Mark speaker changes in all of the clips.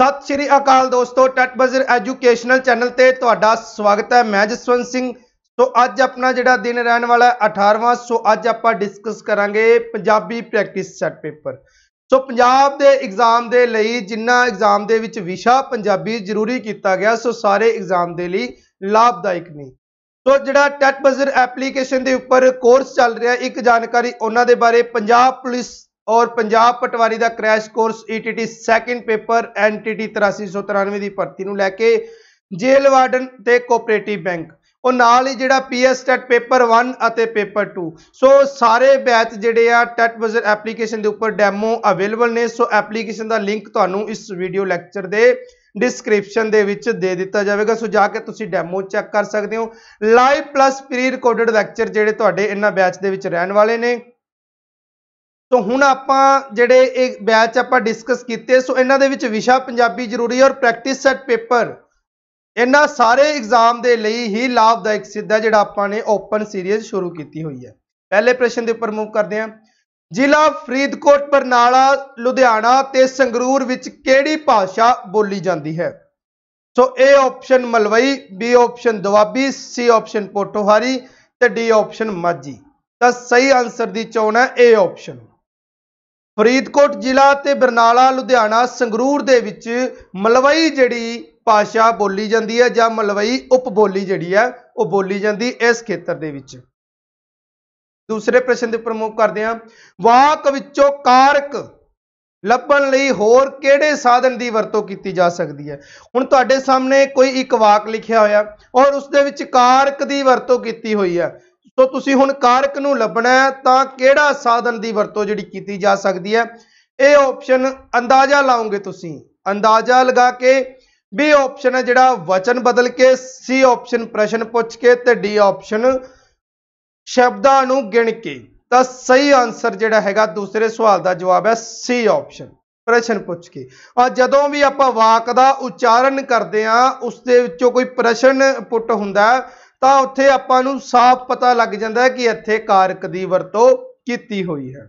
Speaker 1: ਸਤਿ ਸ਼੍ਰੀ ਅਕਾਲ ਦੋਸਤੋ ਟੱਟ buzzer educational channel ਤੇ ਤੁਹਾਡਾ ਸਵਾਗਤ ਹੈ ਮੈਂ ਜਸਵੰਤ ਸਿੰਘ ਸੋ ਅੱਜ ਆਪਣਾ ਜਿਹੜਾ ਦਿਨ ਰਹਿਣ ਵਾਲਾ 18ਵਾਂ ਸੋ ਅੱਜ ਆਪਾਂ ਡਿਸਕਸ ਕਰਾਂਗੇ Punjabi practice set paper so Punjab ਦੇ ਐਗਜ਼ਾਮ ਦੇ ਲਈ ਜਿੰਨਾ ਐਗਜ਼ਾਮ ਦੇ ਵਿੱਚ ਵਿਸ਼ਾ ਪੰਜਾਬੀ ਜ਼ਰੂਰੀ ਕੀਤਾ ਗਿਆ ਸੋ ਸਾਰੇ ਐਗਜ਼ਾਮ ਦੇ ਲਈ ਲਾਭਦਾਇਕ ਨਹੀਂ ਸੋ ਜਿਹੜਾ ਟੈਟ ਬਜ਼ਰ ਐਪਲੀਕੇਸ਼ਨ ਦੇ ਉੱਪਰ ਕੋਰਸ ਚੱਲ ਰਿਹਾ ਇੱਕ ਜਾਣਕਾਰੀ ਉਹਨਾਂ ਦੇ ਬਾਰੇ ਪੰਜਾਬ ਪੁਲਿਸ ਔਰ ਪੰਜਾਬ ਪਟਵਾਰੀ ਦਾ crash course ETT second paper NTT 8393 ਦੀ ਭਰਤੀ ਨੂੰ ਲੈ ਕੇ ਜੇਲ ਵਾਰਡਨ ਤੇ ਕੋਆਪਰੇਟਿਵ ਬੈਂਕ ਉਹ ਨਾਲ ਹੀ ਜਿਹੜਾ ਪੀਐਸ ਟੈਟ ਪੇਪਰ 1 ਅਤੇ ਪੇਪਰ 2 ਸੋ ਸਾਰੇ ਬੈਚ ਜਿਹੜੇ ਆ ਟੈਟ ਬਜ਼ਰ ਐਪਲੀਕੇਸ਼ਨ ਦੇ ਉੱਪਰ ਡੈਮੋ ਅਵੇਲੇਬਲ ਨੇ ਸੋ ਐਪਲੀਕੇਸ਼ਨ ਦਾ ਲਿੰਕ ਤੁਹਾਨੂੰ ਇਸ ਵੀਡੀਓ ਲੈਕਚਰ ਦੇ ਡਿਸਕ੍ਰਿਪਸ਼ਨ ਦੇ ਵਿੱਚ ਦੇ ਦਿੱਤਾ ਜਾਵੇਗਾ ਸੋ ਜਾ ਕੇ ਤੁਸੀਂ ਡੈਮੋ ਚੈੱਕ ਕਰ ਸਕਦੇ ਹੋ live plus pre recorded lecture ਜਿਹੜੇ ਤੁਹਾਡੇ ਇਹਨਾਂ ਬੈਚ ਦੇ ਵਿੱਚ ਰਹਿਣ ਵਾਲੇ ਨੇ ਸੋ ਹੁਣ ਆਪਾਂ ਜਿਹੜੇ ਇਹ ਬੈਚ ਆਪਾਂ ਡਿਸਕਸ ਕੀਤੇ ਸੋ ਇਹਨਾਂ ਦੇ ਵਿੱਚ ਵਿਸ਼ਾ ਪੰਜਾਬੀ ਜ਼ਰੂਰੀ ਔਰ ਪ੍ਰੈਕਟਿਸ ਸੈਟ ਪੇਪਰ ਇਹਨਾਂ ਸਾਰੇ ਐਗਜ਼ਾਮ ਦੇ ਲਈ ਹੀ ਲਾਭਦਾਇਕ ਸਿੱਧਾ ਜਿਹੜਾ ਆਪਾਂ ਨੇ ਓਪਨ ਸੀਰੀਜ਼ ਸ਼ੁਰੂ ਕੀਤੀ ਹੋਈ ਹੈ ਪਹਿਲੇ ਪ੍ਰਸ਼ਨ ਦੇ ਉੱਪਰ ਮੂਵ ਕਰਦੇ ਹਾਂ ਜ਼ਿਲ੍ਹਾ ਫਰੀਦਕੋਟ ਬਰਨਾਲਾ ਲੁਧਿਆਣਾ ਤੇ ਸੰਗਰੂਰ ਵਿੱਚ ਕਿਹੜੀ ਭਾਸ਼ਾ ਬੋਲੀ ਜਾਂਦੀ ਹੈ so A option Malwai B option Doabi C option Pothohari ਤੇ ਡੀ ਆਪਸ਼ਨ ਮਾਝੀ ਤਾਂ ਸਹੀ ਆਨਸਰ ਦੀ ਚੋਣ ਹੈ ਏ ਆਪਸ਼ਨ ਫਰੀਦਕੋਟ ਜ਼ਿਲ੍ਹਾ ਤੇ ਬਰਨਾਲਾ ਲੁਧਿਆਣਾ ਸੰਗਰੂਰ ਦੇ ਵਿੱਚ ਮਲਵਈ ਜਿਹੜੀ ਭਾਸ਼ਾ ਬੋਲੀ ਜਾਂਦੀ ਹੈ ਜਾਂ ਮਲਵਈ ਉਪਬੋਲੀ ਜਿਹੜੀ ਹੈ ਉਹ ਬੋਲੀ ਜਾਂਦੀ ਇਸ ਖੇਤਰ ਦੇ ਵਿੱਚ ਦੂਸਰੇ ਪ੍ਰਸ਼ਨ ਦੇ ਪ੍ਰਮੁਖ ਕਰਦੇ ਹਾਂ ਵਾਕ ਵਿੱਚੋਂ ਕਾਰਕ ਲੱਭਣ ਲਈ ਹੋਰ ਕਿਹੜੇ ਸਾਧਨ ਦੀ ਵਰਤੋਂ ਕੀਤੀ ਜਾ ਸਕਦੀ ਹੈ ਹੁਣ ਤੁਹਾਡੇ ਸਾਹਮਣੇ ਕੋਈ ਇੱਕ ਵਾਕ ਲਿਖਿਆ ਹੋਇਆ ਔਰ ਉਸ ਦੇ ਵਿੱਚ ਕਾਰਕ ਦੀ ਵਰਤੋਂ ਕੀਤੀ ਹੋਈ ਹੈ ਸੋ ਤੁਸੀਂ ਹੁਣ ਕਾਰਕ ਨੂੰ ਲੱਭਣਾ ਹੈ ਤਾਂ ਕਿਹੜਾ ਸਾਧਨ ਦੀ ਵਰਤੋਂ ਜਿਹੜੀ ਕੀਤੀ ਜਾ ਸਕਦੀ ਹੈ ਇਹ ਆਪਸ਼ਨ ਅੰਦਾਜ਼ਾ ਲਾਉਂਗੇ ਤੁਸੀਂ ਅੰਦਾਜ਼ਾ ਲਗਾ ਕੇ ਵੀ ਆਪਸ਼ਨ ਹੈ ਜਿਹੜਾ ਵਚਨ ਬਦਲ ਕੇ ਸੀ ਆਪਸ਼ਨ ਪ੍ਰਸ਼ਨ ਪੁੱਛ ਕੇ ਤੇ ਡੀ ਆਪਸ਼ਨ ਸ਼ਬਦਾਂ ਨੂੰ ਗਿਣ ਕੇ ਤਾਂ ਸਹੀ ਆਨਸਰ ਜਿਹੜਾ ਹੈਗਾ ਦੂਸਰੇ ਸਵਾਲ ਦਾ ਜਵਾਬ ਹੈ ਸੀ ਆਪਸ਼ਨ ਪ੍ਰਸ਼ਨ ਪੁੱਛ ਕੇ ਔਰ ਜਦੋਂ ਵੀ ਆਪਾਂ ਵਾਕ ਦਾ ਉਚਾਰਨ ਕਰਦੇ ਆ ਉਸ ਦੇ ਵਿੱਚੋਂ ਕੋਈ ਪ੍ਰਸ਼ਨ ਪੁੱਟ ਹੁੰਦਾ ਤਾਂ ਉੱਥੇ ਆਪਾਂ ਨੂੰ ਸਾਫ਼ ਪਤਾ ਲੱਗ ਜਾਂਦਾ ਹੈ ਕਿ ਇੱਥੇ ਕਾਰਕ ਦੀ ਵਰਤੋਂ ਕੀਤੀ ਹੋਈ ਹੈ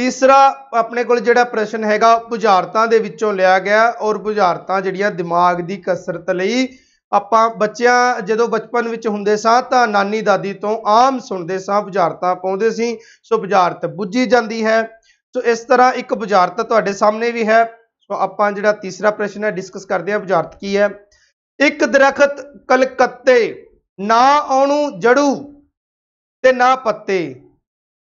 Speaker 1: ਤੀਸਰਾ ਆਪਣੇ ਕੋਲ ਜਿਹੜਾ ਪ੍ਰਸ਼ਨ ਹੈਗਾ ਬੁਝਾਰਤਾਂ ਦੇ ਵਿੱਚੋਂ ਲਿਆ ਗਿਆ ਔਰ ਬੁਝਾਰਤਾਂ ਜਿਹੜੀਆਂ ਦਿਮਾਗ ਦੀ ਕਸਰਤ ਲਈ ਆਪਾਂ ਬੱਚਿਆਂ ਜਦੋਂ ਬਚਪਨ ਵਿੱਚ ਹੁੰਦੇ ਸਾਂ ਤਾਂ ਨਾਨੀ ਦਾਦੀ ਤੋਂ ਆਮ ਸੁਣਦੇ ਸਾਂ ਬੁਝਾਰਤਾਂ ਪਾਉਂਦੇ ਸੀ ਸੋ ਬੁਝਾਰਤ ਬੁੱਝੀ ਜਾਂਦੀ ਹੈ ਸੋ ਇਸ ਤਰ੍ਹਾਂ ਇੱਕ ਬੁਝਾਰਤ ਤੁਹਾਡੇ ਸਾਹਮਣੇ ਵੀ ਹੈ ਸੋ ਆਪਾਂ ਜਿਹੜਾ ਤੀਸਰਾ ਪ੍ਰਸ਼ਨ ਹੈ ਡਿਸਕਸ ਕਰਦੇ ਹਾਂ ਬੁਝਾਰਤ ਕੀ ਹੈ ਇੱਕ ਦਰਖਤ ਕਲਕੱਤੇ ਨਾ ਆਉਣੂ ਜੜੂ ਤੇ ਨਾ ਪੱਤੇ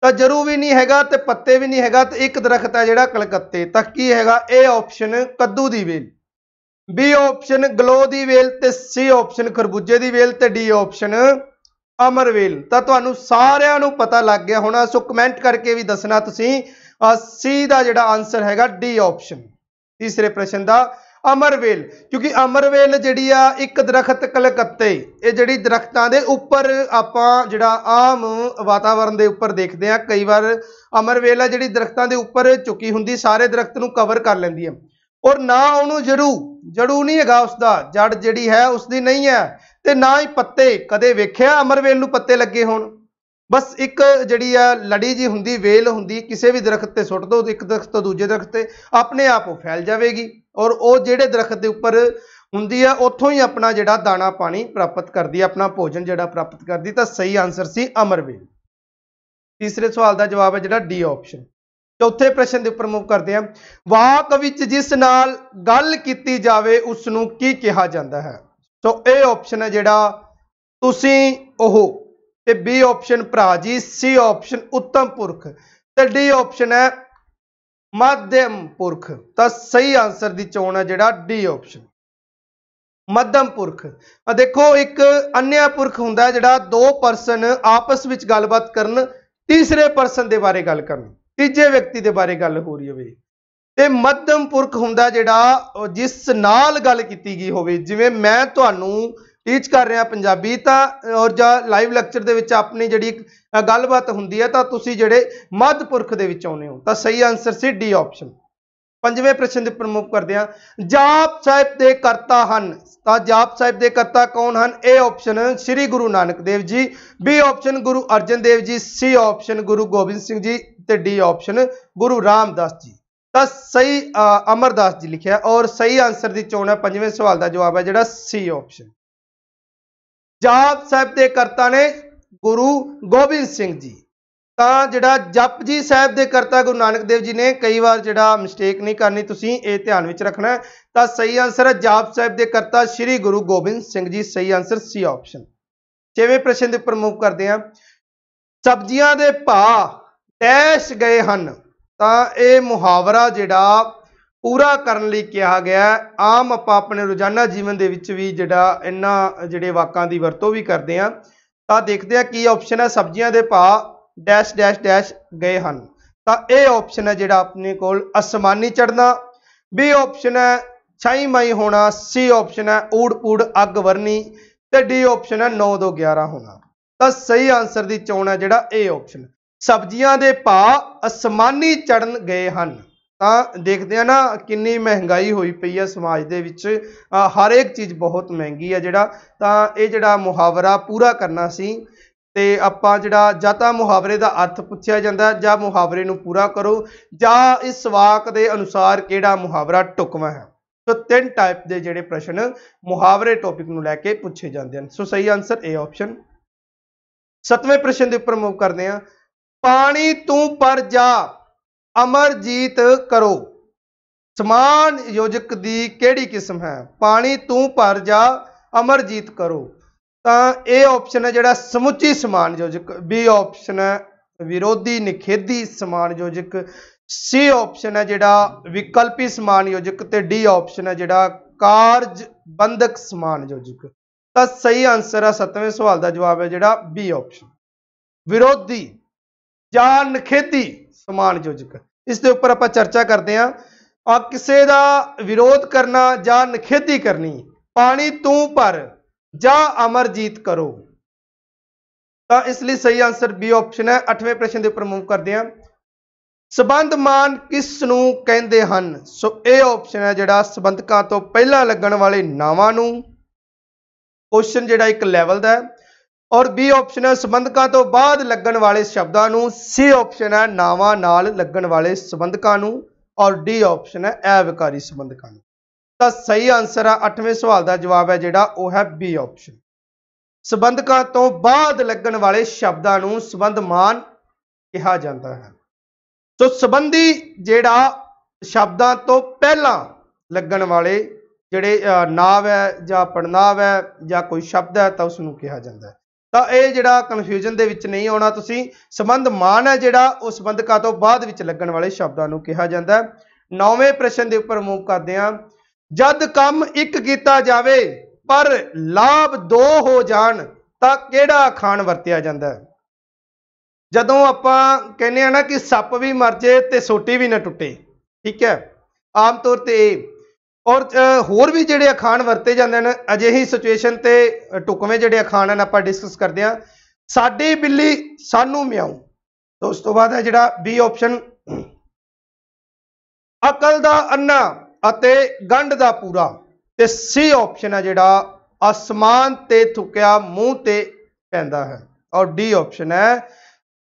Speaker 1: ਤਾਂ ਜੜੂ ਵੀ ਨਹੀਂ ਹੈਗਾ ਤੇ ਪੱਤੇ ਵੀ ਨਹੀਂ ਹੈਗਾ ਤੇ ਇੱਕ ਦਰਖਤ ਹੈ ਜਿਹੜਾ ਕਲਕੱਤੇ ਤਾਂ ਕੀ ਹੈਗਾ ਇਹ ਆਪਸ਼ਨ ਕੱਦੂ ਦੀ ਵੇਲ ਬੀ ਆਪਸ਼ਨ ਗਲੋ ਦੀ ਵੇਲ ਤੇ ਸੀ ਆਪਸ਼ਨ ਖਰਬੂਜੇ ਦੀ ਵੇਲ ਤੇ ਡੀ ਆਪਸ਼ਨ ਅਮਰਵੇਲ ਤਾਂ ਤੁਹਾਨੂੰ ਸਾਰਿਆਂ ਨੂੰ ਪਤਾ ਲੱਗ ਗਿਆ ਹੋਣਾ ਸੋ ਕਮੈਂਟ ਕਰਕੇ ਵੀ ਦੱਸਣਾ ਤੁਸੀਂ ਸੀ ਦਾ ਜਿਹੜਾ ਆਨਸਰ ਹੈਗਾ ਡੀ ਆਪਸ਼ਨ ਤੀਸਰੇ ਪ੍ਰਸ਼ਨ ਦਾ ਅਮਰਵੇਲ ਕਿਉਂਕਿ ਅਮਰਵੇਲ ਜਿਹੜੀ ਆ ਇੱਕ ਦਰਖਤ ਕਲਕੱਤੇ ਇਹ ਜਿਹੜੀ ਦਰਖਤਾਂ ਦੇ ਉੱਪਰ ਆਪਾਂ ਜਿਹੜਾ ਆਮ ਵਾਤਾਵਰਣ ਦੇ ਉੱਪਰ ਦੇਖਦੇ ਆ ਕਈ ਵਾਰ ਅਮਰਵੇਲ ਆ ਜਿਹੜੀ ਦਰਖਤਾਂ ਦੇ ਉੱਪਰ ਚੁੱਕੀ ਹੁੰਦੀ ਸਾਰੇ ਦਰਖਤ ਨੂੰ ਕਵਰ ਕਰ ਲੈਂਦੀ ਹੈ ਔਰ ਨਾ ਉਹਨੂੰ ਜੜੂ ਜੜੂ ਨਹੀਂ ਹੈਗਾ ਉਸਦਾ ਜੜ ਜਿਹੜੀ ਹੈ ਉਸਦੀ ਨਹੀਂ ਹੈ ਤੇ ਨਾ ਹੀ ਪੱਤੇ ਕਦੇ ਵੇਖਿਆ ਅਮਰਵੇਲ ਨੂੰ ਪੱਤੇ ਲੱਗੇ ਹੋਣ ਬਸ ਇੱਕ ਜਿਹੜੀ ਆ ਲੜੀ ਜੀ ਹੁੰਦੀ ਵੇਲ ਹੁੰਦੀ ਕਿਸੇ ਵੀ ਦਰਖਤ ਤੇ ਸੁੱਟ ਦੋ ਇੱਕ ਦਰਖਤ ਤੋਂ ਦੂਜੇ ਦਰਖਤ ਤੇ ਆਪਣੇ ਆਪ ਉਹ ਫੈਲ ਜਾਵੇਗੀ ਔਰ ਉਹ ਜਿਹੜੇ ਦਰਖਤ ਦੇ ਉੱਪਰ ਹੁੰਦੀ ਆ ਉੱਥੋਂ ਹੀ ਆਪਣਾ ਜਿਹੜਾ ਦਾਣਾ ਪਾਣੀ ਪ੍ਰਾਪਤ ਕਰਦੀ ਆ ਆਪਣਾ ਭੋਜਨ ਜਿਹੜਾ ਪ੍ਰਾਪਤ ਕਰਦੀ ਤਾਂ ਸਹੀ ਆਨਸਰ ਸੀ ਅਮਰਵੇਲ ਤੀਸਰੇ ਸਵਾਲ ਦਾ ਜਵਾਬ ਹੈ ਜਿਹੜਾ ਡੀ ਆਪਸ਼ਨ ਚੌਥੇ ਪ੍ਰਸ਼ਨ ਦੇ ਉੱਪਰ ਮੂਵ ਕਰਦੇ ਹਾਂ ਵਾਕ ਵਿੱਚ ਜਿਸ ਨਾਲ ਗੱਲ ਕੀਤੀ ਜਾਵੇ ਉਸ ਨੂੰ ਕੀ ਕਿਹਾ ਜਾਂਦਾ ਹੈ ਸੋ ਇਹ ਆਪਸ਼ਨ ਹੈ ਜਿਹੜਾ ਤੁਸੀਂ ਉਹ ਤੇ ਬੀ ਆਪਸ਼ਨ ਭਰਾ ਜੀ ਸੀ ਆਪਸ਼ਨ ਉੱਤਮ ਪੁਰਖ ਤੇ ਡੀ ਆਪਸ਼ਨ ਹੈ ਮੱਧਮ ਪੁਰਖ ਤਾਂ ਸਹੀ ਆਨਸਰ ਦੀ ਚੋਣ ਹੈ ਜਿਹੜਾ ਡੀ ਆਪਸ਼ਨ ਮੱਧਮ ਪੁਰਖ ਆ ਦੇਖੋ ਇੱਕ ਅੰਨਿਆ ਪੁਰਖ ਹੁੰਦਾ ਜਿਹੜਾ ਦੋ ਪਰਸਨ ਆਪਸ ਵਿੱਚ ਗੱਲਬਾਤ ਕਰਨ ਤੀਸਰੇ ਪਰਸਨ ਦੇ ਬਾਰੇ ਗੱਲ ਕਰਨ ਤੀਜੇ ਵਿਅਕਤੀ ਦੇ ਬਾਰੇ ਗੱਲ ਹੋ ਰਹੀ ਹੋਵੇ ਤੇ ਮੱਧਮ ਪੁਰਖ ਹੁੰਦਾ ਜਿਹੜਾ ਜਿਸ ਨਾਲ ਗੱਲ ਕੀਤੀ ਗਈ ਹੋਵੇ ਜਿਵੇਂ ਮੈਂ ਤੁਹਾਨੂੰ ਟੀਚ ਕਰ ਰਿਹਾ ਪੰਜਾਬੀ ਤਾਂ ਔਰ ਜਾਂ ਲਾਈਵ ਲੈਕਚਰ ਦੇ ਵਿੱਚ ਆਪਣੀ ਜਿਹੜੀ ਗੱਲਬਾਤ ਹੁੰਦੀ ਹੈ ਤਾਂ ਤੁਸੀਂ ਜਿਹੜੇ ਮੱਧ ਪੁਰਖ ਦੇ ਵਿੱਚ ਆਉਨੇ ਹੋ ਤਾਂ ਸਹੀ ਆਨਸਰ ਸੀ ਡੀ ਆਪਸ਼ਨ ਪੰਜਵੇਂ ਪ੍ਰਸ਼ਨ ਦੇ ਪ੍ਰਮੁੱਖ ਕਰਦੇ ਹਾਂ ਜਾਪ ਸਾਹਿਬ ਦੇ ਕਰਤਾ ਹਨ ਤਾਂ ਜਾਪ ਸਾਹਿਬ ਦੇ ਕਰਤਾ ਕੌਣ ਹਨ ਇਹ ਆਪਸ਼ਨ ਸ੍ਰੀ ਗੁਰੂ Nanak Dev ji B option Guru Arjan Dev ji C option Guru Gobind Singh ji ਤੇ ਡੀ ਆਪਸ਼ਨ ਗੁਰੂ ਰਾਮਦਾਸ ਜੀ ਤਾਂ ਸਹੀ ਅਮਰਦਾਸ ਜੀ ਲਿਖਿਆ ਔਰ ਸਹੀ ਆਨਸਰ ਦੀ ਚੋਣ ਹੈ ਪੰਜਵੇਂ ਸਵਾਲ ਦਾ ਜਵਾਬ ਹੈ ਜਿਹੜਾ ਸੀ ਆਪਸ਼ਨ ਜਾਪ ਸਾਹਿਬ ਦੇ ਕਰਤਾ ਨੇ ਗੁਰੂ ਗੋਬਿੰਦ ਸਿੰਘ ਜੀ ਤਾਂ ਜਿਹੜਾ ਜਪਜੀ ਸਾਹਿਬ ਦੇ ਕਰਤਾ ਗੁਰੂ ਨਾਨਕ ਦੇਵ ਜੀ ਨੇ ਕਈ ਵਾਰ ਜਿਹੜਾ ਮਿਸਟੇਕ ਨਹੀਂ ਕਰਨੀ ਤੁਸੀਂ ਇਹ ਧਿਆਨ ਵਿੱਚ ਰੱਖਣਾ ਤਾਂ ਸਹੀ ਆਨਸਰ ਹੈ ਜਾਪ ਸਾਹਿਬ ਦੇ ਕਰਤਾ ਸ੍ਰੀ ਗੁਰੂ ਗੋਬਿੰਦ ਸਿੰਘ ਜੀ ਸਹੀ ਆਨਸਰ ਸੀ ਆਪਸ਼ਨ ਛੇਵੇਂ ਪ੍ਰਸ਼ਨ ਦੇ ਉੱਪਰ ਮੂਵ ਕਰਦੇ ਹਾਂ ਸਬਜ਼ੀਆਂ ਦੇ ਭਾਅ ਡੈਸ਼ ਗਏ ਹਨ ਤਾਂ ਇਹ ਮੁਹਾਵਰਾ ਜਿਹੜਾ ਪੂਰਾ ਕਰਨ ਲਈ ਕਿਹਾ ਗਿਆ ਆਮ ਆਪਾਂ ਆਪਣੇ ਰੋਜ਼ਾਨਾ ਜੀਵਨ ਦੇ ਵਿੱਚ ਵੀ ਜਿਹੜਾ ਇਹਨਾਂ ਜਿਹੜੇ ਵਾਕਾਂ ਦੀ ਵਰਤੋਂ ਵੀ ਕਰਦੇ ਆ ਤਾਂ ਦੇਖਦੇ ਆ ਕੀ ਆਪਸ਼ਨ ਹੈ ਸਬਜ਼ੀਆਂ ਦੇ ਭਾਅ ਡੈਸ਼ ਡੈਸ਼ ਡੈਸ਼ ਗਏ ਹਨ ਤਾਂ ਇਹ ਆਪਸ਼ਨ ਹੈ ਜਿਹੜਾ ਆਪਣੇ ਕੋਲ ਅਸਮਾਨੀ ਚੜਨਾ ਬੀ ਆਪਸ਼ਨ ਹੈ ਛਾਈ ਮਾਈ ਹੋਣਾ ਸੀ ਆਪਸ਼ਨ ਹੈ ਊੜ ਪੂੜ ਅੱਗ ਵਰਨੀ ਤੇ ਡੀ ਆਪਸ਼ਨ ਹੈ 9 ਤੋਂ 11 ਹੋਣਾ ਤਾਂ ਸਹੀ ਆਨਸਰ ਦੀ ਚੋਣ ਹੈ ਜਿਹੜਾ ਏ ਆਪਸ਼ਨ ਸਬਜ਼ੀਆਂ ਦੇ ਭਾਅ ਅਸਮਾਨੀ ਚੜਨ ਗਏ ਹਨ ਤਾਂ ਦੇਖਦੇ ਆ ਨਾ ਕਿੰਨੀ ਮਹਿੰਗਾਈ ਹੋਈ ਪਈ ਆ ਸਮਾਜ ਦੇ ਵਿੱਚ ਹਰ ਇੱਕ ਚੀਜ਼ ਬਹੁਤ ਮਹਿੰਗੀ ਆ ਜਿਹੜਾ ਤਾਂ ਇਹ ਜਿਹੜਾ ਮੁਹਾਵਰਾ ਪੂਰਾ ਕਰਨਾ ਸੀ ਤੇ ਆਪਾਂ ਜਿਹੜਾ ਜਾਂ ਤਾਂ ਮੁਹਾਵਰੇ ਦਾ ਅਰਥ ਪੁੱਛਿਆ ਜਾਂਦਾ ਜਾਂ ਮੁਹਾਵਰੇ ਨੂੰ ਪੂਰਾ ਕਰੋ ਜਾਂ ਇਸ ਵਾਕ ਦੇ ਅਨੁਸਾਰ ਕਿਹੜਾ ਮੁਹਾਵਰਾ ਟੁਕਵਾ ਹੈ ਸੋ ਤਿੰਨ ਟਾਈਪ ਦੇ ਜਿਹੜੇ ਪ੍ਰਸ਼ਨ ਮੁਹਾਵਰੇ ਟੌਪਿਕ ਨੂੰ ਲੈ ਕੇ ਪੁੱਛੇ ਜਾਂਦੇ ਹਨ ਸੋ ਸਹੀ ਆਨਸਰ ਏ ਆਪਸ਼ਨ ਸਤਵੇਂ ਪ੍ਰਸ਼ਨ ਦੇ ਉੱਪਰ ਮੂਵ ਕਰਦੇ ਆ ਪਾਣੀ ਤੂੰ ਪਰ ਜਾ ਅਮਰਜੀਤ ਕਰੋ ਸਮਾਨ ਯੋਜਕ ਦੀ ਕਿਹੜੀ ਕਿਸਮ ਹੈ ਪਾਣੀ ਤੂੰ ਭਰ ਜਾ ਅਮਰਜੀਤ ਕਰੋ ਤਾਂ ਇਹ ਆਪਸ਼ਨ ਹੈ ਜਿਹੜਾ ਸਮੁੱਚੀ ਸਮਾਨ ਯੋਜਕ ਬੀ ਆਪਸ਼ਨ ਹੈ ਵਿਰੋਧੀ ਨਿਖੇਧੀ ਸਮਾਨ ਯੋਜਕ ਸੀ ਆਪਸ਼ਨ ਹੈ ਜਿਹੜਾ ਵਿਕਲਪੀ ਸਮਾਨ ਯੋਜਕ ਤੇ ਡੀ ਆਪਸ਼ਨ ਹੈ ਜਿਹੜਾ ਕਾਰਜ ਬੰਧਕ ਸਮਾਨ ਯੋਜਕ ਤਾਂ ਸਹੀ ਆਨਸਰ ਹੈ 7ਵੇਂ ਸਵਾਲ ਦਾ ਜਵਾਬ ਹੈ ਜਿਹੜਾ ਬੀ ਆਪਸ਼ਨ ਵਿਰੋਧੀ ਜਾਂ ਨਿਖੇਧੀ ਸਮਾਨ ਯੋਜਕ ਇਸ ਦੇ ਉੱਪਰ ਆਪਾਂ ਚਰਚਾ ਕਰਦੇ ਹਾਂ ਆ ਕਿਸੇ ਦਾ ਵਿਰੋਧ ਕਰਨਾ ਜਾਂ ਨਖੇਦੀ ਕਰਨੀ ਪਾਣੀ ਤੂੰ ਪਰ ਜਾਂ ਅਮਰਜੀਤ ਕਰੋ ਤਾਂ ਇਸ ਲਈ ਸਹੀ ਆਨਸਰ ਬੀ ਆਪਸ਼ਨ ਹੈ 8ਵੇਂ ਪ੍ਰਸ਼ਨ ਦੇ ਉੱਪਰ ਮੂਵ ਕਰਦੇ ਹਾਂ ਸਬੰਧ ਮਾਨ ਕਿਸ ਨੂੰ ਕਹਿੰਦੇ ਹਨ ਸੋ ਇਹ ਆਪਸ਼ਨ ਹੈ ਜਿਹੜਾ ਸਬੰਧਕਾਂ ਤੋਂ ਪਹਿਲਾਂ ਲੱਗਣ ਵਾਲੇ ਨਾਵਾਂ ਨੂੰ ਕੁਐਸਚਨ ਜਿਹੜਾ ਇੱਕ ਲੈਵਲ ਦਾ ਹੈ ਔਰ ਬੀ ਆਪਸ਼ਨ ਹੈ ਸੰਬੰਧਕਾਂ ਤੋਂ ਬਾਅਦ ਲੱਗਣ ਵਾਲੇ ਸ਼ਬਦਾਂ ਨੂੰ ਸੀ ਆਪਸ਼ਨ ਹੈ ਨਾਵਾਂ ਨਾਲ ਲੱਗਣ ਵਾਲੇ ਸੰਬੰਧਕਾਂ ਨੂੰ ਔਰ ਡੀ ਆਪਸ਼ਨ ਹੈ ਅਵਿਕਾਰੀ ਸੰਬੰਧਕਾਂ ਨੂੰ ਤਾਂ ਸਹੀ ਆਨਸਰ ਹੈ 8ਵੇਂ ਸਵਾਲ ਦਾ ਜਵਾਬ ਹੈ ਜਿਹੜਾ ਉਹ ਹੈ ਬੀ ਆਪਸ਼ਨ ਸੰਬੰਧਕਾਂ ਤੋਂ ਬਾਅਦ ਲੱਗਣ ਵਾਲੇ ਸ਼ਬਦਾਂ ਨੂੰ ਸੰਬੰਧਮਾਨ ਕਿਹਾ ਜਾਂਦਾ ਹੈ ਸੋ ਸੰਬੰਧੀ ਜਿਹੜਾ ਸ਼ਬਦਾਂ ਤੋਂ ਪਹਿਲਾਂ ਲੱਗਣ ਵਾਲੇ ਜਿਹੜੇ ਨਾਵ ਹੈ ਜਾਂ ਪੜਨਾਵ ਹੈ ਜਾਂ ਕੋਈ ਸ਼ਬਦ ਹੈ ਤਾਂ ਉਸ ਨੂੰ ਕਿਹਾ ਜਾਂਦਾ ਹੈ ਤਾਂ ਇਹ ਜਿਹੜਾ ਕਨਫਿਊਜ਼ਨ ਦੇ ਵਿੱਚ ਨਹੀਂ ਆਉਣਾ ਤੁਸੀਂ ਸੰਬੰਧ ਮਾਨ ਹੈ ਜਿਹੜਾ ਉਹ ਸੰਬੰਧਕਾਂ ਤੋਂ ਬਾਅਦ ਵਿੱਚ ਲੱਗਣ ਵਾਲੇ ਸ਼ਬਦਾਂ ਨੂੰ ਕਿਹਾ ਜਾਂਦਾ ਹੈ ਨੌਵੇਂ ਪ੍ਰਸ਼ਨ ਦੇ ਉੱਪਰ ਮੂਵ ਕਰਦੇ ਹਾਂ ਜਦ ਕੰਮ ਇੱਕ ਕੀਤਾ ਜਾਵੇ ਪਰ ਲਾਭ ਦੋ ਹੋ ਜਾਣ ਤਾਂ ਕਿਹੜਾ ਖਾਨ ਵਰਤਿਆ ਜਾਂਦਾ ਹੈ ਜਦੋਂ ਆਪਾਂ ਕਹਿੰਦੇ ਆ ਨਾ ਕਿ ਸੱਪ ਵੀ ਮਰ ਜੇ ਤੇ ਸੋਟੀ ਵੀ ਨਾ ਟੁੱਟੇ ਠੀਕ ਹੈ ਆਮ ਤੌਰ ਤੇ ਔਰ ਹੋਰ ਵੀ ਜਿਹੜੇ ਅਖਾਣ ਵਰਤੇ ਜਾਂਦੇ ਨੇ ਅਜਿਹੀ ਸਿਚੁਏਸ਼ਨ ਤੇ ਟੁਕਵੇਂ ਜਿਹੜੇ ਅਖਾਣ ਹਨ ਆਪਾਂ ਡਿਸਕਸ ਕਰਦੇ ਹਾਂ ਸਾਡੀ ਬਿੱਲੀ ਸਾਨੂੰ ਮਿਆਉਂ ਤੋਂ ਉਸ ਤੋਂ ਬਾਅਦ ਹੈ ਜਿਹੜਾ ਬੀ ਆਪਸ਼ਨ ਅਕਲ ਦਾ ਅੰਨਾ ਅਤੇ ਗੰਢ ਦਾ ਪੂਰਾ ਤੇ ਸੀ ਆਪਸ਼ਨ ਹੈ ਜਿਹੜਾ ਅਸਮਾਨ ਤੇ ਥੁੱਕਿਆ ਮੂੰਹ ਤੇ ਪੈਂਦਾ ਹੈ ਔਰ ਡੀ ਆਪਸ਼ਨ ਹੈ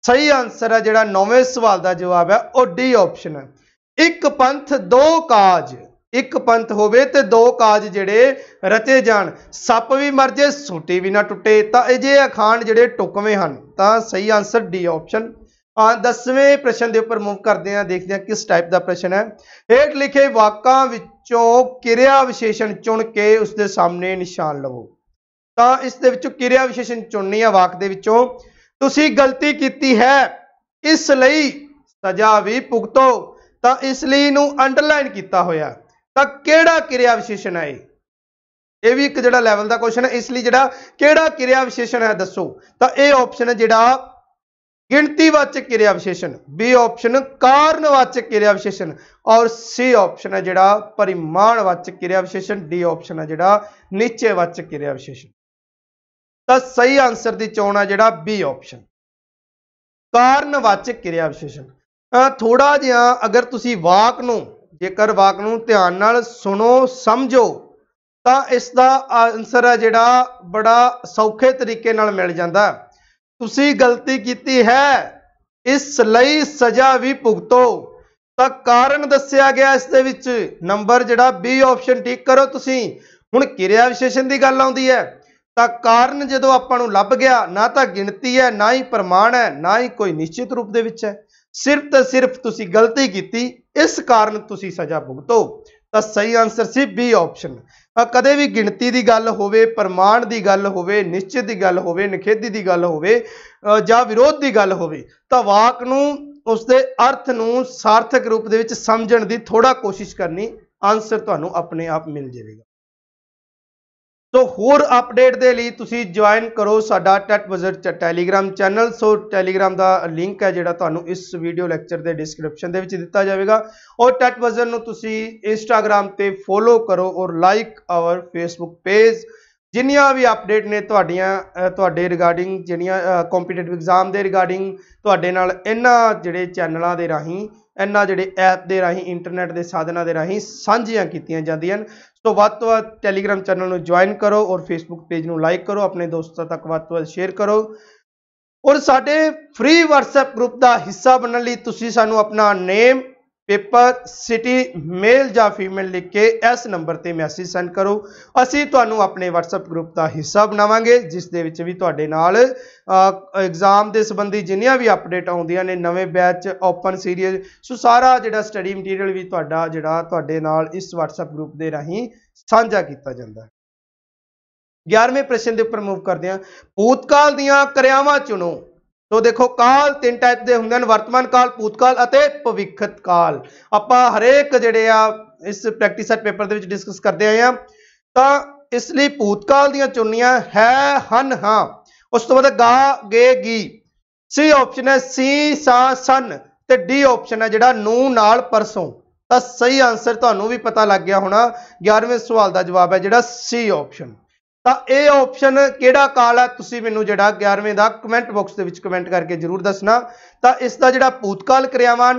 Speaker 1: ਸਹੀ ਆਨਸਰ ਹੈ ਜਿਹੜਾ ਨੌਵੇਂ ਸਵਾਲ ਦਾ ਜਵਾਬ ਹੈ ਉਹ ਡੀ ਆਪਸ਼ਨ ਹੈ ਇੱਕ ਪੰਥ ਦੋ ਕਾਜ ਇੱਕ ਪੰਥ ਹੋਵੇ ਤੇ ਦੋ ਕਾਜ ਜਿਹੜੇ ਰਚੇ ਜਾਣ ਸੱਪ ਵੀ ਮਰ ਜੇ ਸੂਟੀ ਵੀ ਨਾ ਟੁੱਟੇ ਤਾਂ ਇਹ ਜੇ ਅਖਾਣ ਜਿਹੜੇ ਟੁਕਵੇਂ ਹਨ ਤਾਂ ਸਹੀ ਆਨਸਰ ਡੀ ਆਪਸ਼ਨ ਆ 10ਵੇਂ ਪ੍ਰਸ਼ਨ ਦੇ ਉੱਪਰ ਮੂਵ ਕਰਦੇ ਹਾਂ ਦੇਖਦੇ ਹਾਂ ਕਿਸ ਟਾਈਪ ਦਾ ਪ੍ਰਸ਼ਨ ਹੈ ਹੇਠ ਲਿਖੇ ਵਾਕਾਂ ਵਿੱਚੋਂ ਕਿਰਿਆ ਵਿਸ਼ੇਸ਼ਣ ਚੁਣ ਕੇ ਉਸ ਦੇ ਸਾਹਮਣੇ ਨਿਸ਼ਾਨ ਲਵੋ ਤਾਂ ਇਸ ਦੇ ਵਿੱਚੋਂ ਕਿਰਿਆ ਵਿਸ਼ੇਸ਼ਣ ਚੁਣਨੀ ਆ ਵਾਕ ਦੇ ਵਿੱਚੋਂ ਤੁਸੀਂ ਗਲਤੀ ਕੀਤੀ ਹੈ ਇਸ ਲਈ ਸਜ਼ਾ ਵੀ ਭੁਗਤੋ ਤਾਂ ਇਸ ਲਈ ਨੂੰ ਅੰਡਰਲਾਈਨ ਕੀਤਾ ਹੋਇਆ ਤਾਂ ਕਿਹੜਾ ਕਿਰਿਆ ਵਿਸ਼ੇਸ਼ਣ ਹੈ ਇਹ ਇਹ ਵੀ ਇੱਕ ਜਿਹੜਾ ਲੈਵਲ ਦਾ ਕੁਐਸਚਨ ਹੈ ਇਸ ਲਈ ਜਿਹੜਾ ਕਿਹੜਾ ਕਿਰਿਆ ਵਿਸ਼ੇਸ਼ਣ ਹੈ ਦੱਸੋ ਤਾਂ ਇਹ ਆਪਸ਼ਨ ਹੈ ਜਿਹੜਾ ਗਿਣਤੀਵਾਚਕ ਕਿਰਿਆ ਵਿਸ਼ੇਸ਼ਣ ਬੀ ਆਪਸ਼ਨ ਕਾਰਨਵਾਚਕ ਕਿਰਿਆ ਵਿਸ਼ੇਸ਼ਣ ਔਰ ਸੀ ਆਪਸ਼ਨ ਹੈ ਜਿਹੜਾ ਪਰਿਮਾਣਵਾਚਕ ਕਿਰਿਆ ਵਿਸ਼ੇਸ਼ਣ ਡੀ ਆਪਸ਼ਨ ਹੈ ਜਿਹੜਾ ਨਿਸ਼ਚੈਵਾਚਕ ਕਿਰਿਆ ਵਿਸ਼ੇਸ਼ਣ ਤਾਂ ਸਹੀ ਆਨਸਰ ਦੀ ਚੋਣ ਹੈ ਜਿਹੜਾ ਬੀ ਆਪਸ਼ਨ ਕਾਰਨਵਾਚਕ ਕਿਰਿਆ ਵਿਸ਼ੇਸ਼ਣ ਥੋੜਾ ਜਿਹਾ ਅਗਰ ਤੁਸੀਂ ਵਾਕ ਨੂੰ ਜੇਕਰ ਵਾਕ ਨੂੰ ਧਿਆਨ ਨਾਲ ਸੁਣੋ ਸਮਝੋ ਤਾਂ ਇਸ ਦਾ ਆਨਸਰ ਹੈ ਜਿਹੜਾ ਬੜਾ ਸੌਖੇ ਤਰੀਕੇ ਨਾਲ ਮਿਲ ਜਾਂਦਾ ਤੁਸੀਂ ਗਲਤੀ ਕੀਤੀ ਹੈ ਇਸ ਲਈ ਸਜ਼ਾ ਵੀ ਭੁਗਤੋ ਤਾਂ ਕਾਰਨ ਦੱਸਿਆ ਗਿਆ ਇਸ ਦੇ ਵਿੱਚ ਨੰਬਰ ਜਿਹੜਾ B ਆਪਸ਼ਨ ਟਿਕ ਕਰੋ ਤੁਸੀਂ ਹੁਣ ਕਿਰਿਆ ਵਿਸ਼ੇਸ਼ਣ ਦੀ ਗੱਲ ਆਉਂਦੀ ਹੈ ਤਾਂ ਕਾਰਨ ਜਦੋਂ ਆਪਾਂ ਨੂੰ ਲੱਭ ਗਿਆ ਨਾ ਤਾਂ ਗਿਣਤੀ ਹੈ ਨਾ ਹੀ ਪ੍ਰਮਾਣ ਹੈ ਨਾ ਹੀ ਕੋਈ ਨਿਸ਼ਚਿਤ ਰੂਪ ਦੇ ਵਿੱਚ ਹੈ ਸਿਰਫ ਤਾਂ ਸਿਰਫ ਤੁਸੀਂ ਗਲਤੀ ਕੀਤੀ ਇਸ ਕਾਰਨ ਤੁਸੀਂ ਸਜ਼ਾ ਭੁਗਤੋ ਤਾਂ ਸਹੀ ਆਨਸਰ ਸੀ ਬੀ ਆਪਸ਼ਨ ਕਦੇ ਵੀ ਗਿਣਤੀ ਦੀ ਗੱਲ ਹੋਵੇ ਪ੍ਰਮਾਣ ਦੀ ਗੱਲ ਹੋਵੇ ਨਿਸ਼ਚਿਤ ਦੀ ਗੱਲ ਹੋਵੇ ਨਿਖੇਧੀ ਦੀ ਗੱਲ ਹੋਵੇ ਜਾਂ ਵਿਰੋਧ ਦੀ ਗੱਲ ਹੋਵੇ ਤਾਂ ਵਾਕ ਨੂੰ ਉਸਦੇ ਅਰਥ ਨੂੰ ਸਾਰਥਕ ਰੂਪ ਦੇ ਵਿੱਚ ਸਮਝਣ ਦੀ ਥੋੜਾ ਕੋਸ਼ਿਸ਼ ਕਰਨੀ ਆਨਸਰ ਤੁਹਾਨੂੰ ਆਪਣੇ ਆਪ ਮਿਲ ਜਾਵੇਗਾ ਸੋ ਹੋਰ ਅਪਡੇਟ ਦੇ ਲਈ ਤੁਸੀਂ ਜੁਆਇਨ ਕਰੋ ਸਾਡਾ ਟੈਟ ਵਜ਼ਰ ਟੈਲੀਗ੍ਰam ਚੈਨਲ ਸੋ ਟੈਲੀਗ੍ਰam ਦਾ ਲਿੰਕ ਹੈ ਜਿਹੜਾ ਤੁਹਾਨੂੰ ਇਸ ਵੀਡੀਓ ਲੈਕਚਰ ਦੇ ਡਿਸਕ੍ਰਿਪਸ਼ਨ ਦੇ ਵਿੱਚ ਦਿੱਤਾ ਜਾਵੇਗਾ ਔਰ ਟੈਟ ਵਜ਼ਰ ਨੂੰ ਤੁਸੀਂ ਇੰਸਟਾਗ੍ਰam ਤੇ ਫੋਲੋ ਕਰੋ ਔਰ ਲਾਈਕ ਆਵਰ ਫੇਸਬੁੱਕ ਪੇਜ ਜਿੰਨੀਆਂ ਵੀ ਅਪਡੇਟ ਨੇ ਤੁਹਾਡੀਆਂ ਤੁਹਾਡੇ ਰਿਗਾਰਡਿੰਗ ਜਿਹੜੀਆਂ ਕੰਪੀਟੀਟਿਵ ਐਗਜ਼ਾਮ ਦੇ ਰਿਗਾਰਡਿੰਗ ਤੁਹਾਡੇ ਨਾਲ ਇਹਨਾਂ ਜਿਹੜੇ ਚੈਨਲਾਂ ਦੇ ਰਾਹੀਂ ਇਹਨਾਂ ਜਿਹੜੇ ਐਪ ਦੇ ਰਾਹੀਂ ਇੰਟਰਨੈਟ ਦੇ ਸਾਧਨਾਂ ਦੇ ਰਾਹੀਂ ਸਾਂਝੀਆਂ ਕੀਤੀਆਂ ਜਾਂਦੀਆਂ ਹਨ ਸੋ ਵੱਧ ਤੋਂ ਵੱਧ ਟੈਲੀਗ੍ਰਾਮ ਚੈਨਲ ਨੂੰ ਜੁਆਇਨ ਕਰੋ ਔਰ ਫੇਸਬੁੱਕ ਪੇਜ ਨੂੰ ਲਾਈਕ ਕਰੋ ਆਪਣੇ ਦੋਸਤਾਂ ਤੱਕ ਵੱਧ ਤੋਂ ਵੱਧ ਸ਼ੇਅਰ ਕਰੋ ਔਰ ਸਾਡੇ ਫ੍ਰੀ WhatsApp ਗਰੁੱਪ ਦਾ ਹਿੱਸਾ ਬਣਨ ਲਈ ਤੁਸੀਂ ਸਾਨੂੰ ਆਪਣਾ ਨੇਮ ਪੇਪਰ ਸਿਟੀ ਮੇਲ ਜਾਂ ਫੀਮੇਲ ਲਿਖ ਕੇ ਇਸ ਨੰਬਰ ਤੇ ਮੈਸੇਜ ਸੈਂਡ ਕਰੋ ਅਸੀਂ ਤੁਹਾਨੂੰ ਆਪਣੇ WhatsApp ਗਰੁੱਪ ਦਾ ਹਿੱਸਾ ਬਣਾਵਾਂਗੇ ਜਿਸ ਦੇ ਵਿੱਚ ਵੀ ਤੁਹਾਡੇ ਨਾਲ ਐਗਜ਼ਾਮ ਦੇ ਸੰਬੰਧੀ ਜਿੰਨੀਆਂ ਵੀ ਅਪਡੇਟ ਆਉਂਦੀਆਂ ਨੇ ਨਵੇਂ ਬੈਚ ਓਪਨ ਸੀਰੀਜ਼ ਸੋ ਸਾਰਾ ਜਿਹੜਾ ਸਟੱਡੀ ਮਟੀਰੀਅਲ ਵੀ ਤੁਹਾਡਾ ਜਿਹੜਾ ਤੁਹਾਡੇ ਨਾਲ ਇਸ WhatsApp ਗਰੁੱਪ ਦੇ ਰਾਹੀਂ ਸਾਂਝਾ ਕੀਤਾ ਜਾਂਦਾ 11ਵੇਂ ਪ੍ਰਸ਼ਨ ਦੇ ਉੱਪਰ ਮੂਵ ਕਰਦੇ ਹਾਂ ਭੂਤਕਾਲ ਦੀਆਂ ਕਿਰਿਆਵਾਂ ਚੁਣੋ ਤੋ ਦੇਖੋ ਕਾਲ ਤਿੰਨ ਟਾਈਪ ਦੇ ਹੁੰਦੇ ਹਨ ਵਰਤਮਾਨ ਕਾਲ ਭੂਤਕਾਲ ਅਤੇ ਭਵਿੱਖਤ ਕਾਲ ਆਪਾਂ ਹਰੇਕ ਜਿਹੜੇ ਆ ਇਸ ਪ੍ਰੈਕਟਿਸ ਸੈਟ ਪੇਪਰ ਦੇ ਵਿੱਚ ਡਿਸਕਸ ਕਰਦੇ ਆਏ ਆ ਤਾਂ ਇਸ ਲਈ ਭੂਤਕਾਲ ਦੀਆਂ ਚੁਣੀਆਂ ਹੈ ਹਨ ਹਾਂ ਉਸ ਤੋਂ ਬਾਅਦ ਗਾ ਗੇ ਗੀ ਸੀ ਆਪਸ਼ਨ ਹੈ ਸੀ ਸਾ ਸਨ ਤੇ ਡੀ ਆਪਸ਼ਨ ਹੈ ਜਿਹੜਾ ਨੂੰ ਨਾਲ ਪਰਸੋਂ ਤਾਂ ਸਹੀ ਆਨਸਰ ਤੁਹਾਨੂੰ ਵੀ ਪਤਾ ਲੱਗ ਗਿਆ ਹੋਣਾ 11ਵੇਂ ਸਵਾਲ ਦਾ ਜਵਾਬ ਹੈ ਜਿਹੜਾ ਸੀ ਆਪਸ਼ਨ ਤਾਂ ਇਹ ਆਪਸ਼ਨ ਕਿਹੜਾ ਕਾਲ ਹੈ ਤੁਸੀਂ ਮੈਨੂੰ ਜਿਹੜਾ 11ਵੇਂ ਦਾ ਕਮੈਂਟ ਬਾਕਸ ਦੇ ਵਿੱਚ ਕਮੈਂਟ ਕਰਕੇ ਜਰੂਰ ਦੱਸਣਾ ਤਾਂ ਇਸ ਦਾ ਜਿਹੜਾ ਭੂਤਕਾਲ ਕਿਰਿਆਵਾਂ